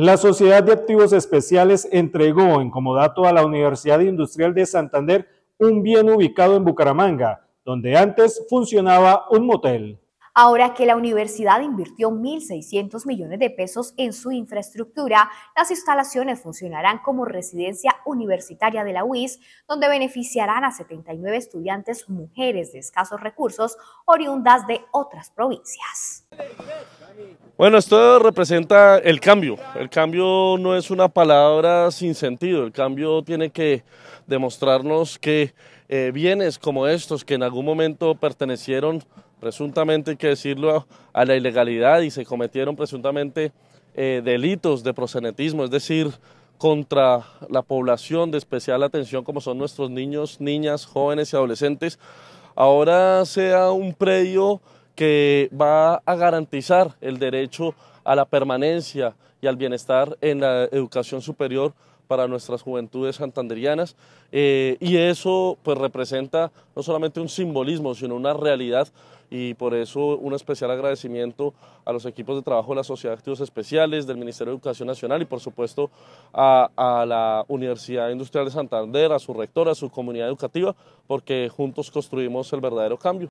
La Sociedad de Activos Especiales entregó en comodato a la Universidad Industrial de Santander un bien ubicado en Bucaramanga, donde antes funcionaba un motel. Ahora que la universidad invirtió 1.600 millones de pesos en su infraestructura, las instalaciones funcionarán como residencia universitaria de la UIS, donde beneficiarán a 79 estudiantes mujeres de escasos recursos oriundas de otras provincias. Bueno, esto representa el cambio. El cambio no es una palabra sin sentido. El cambio tiene que demostrarnos que eh, bienes como estos, que en algún momento pertenecieron Presuntamente hay que decirlo a la ilegalidad y se cometieron presuntamente eh, delitos de prosenetismo, es decir, contra la población de especial atención como son nuestros niños, niñas, jóvenes y adolescentes, ahora sea un predio que va a garantizar el derecho a la permanencia y al bienestar en la educación superior para nuestras juventudes santanderianas eh, y eso pues representa no solamente un simbolismo sino una realidad y por eso un especial agradecimiento a los equipos de trabajo de la Sociedad de Activos Especiales, del Ministerio de Educación Nacional y por supuesto a, a la Universidad Industrial de Santander, a su rectora, a su comunidad educativa, porque juntos construimos el verdadero cambio.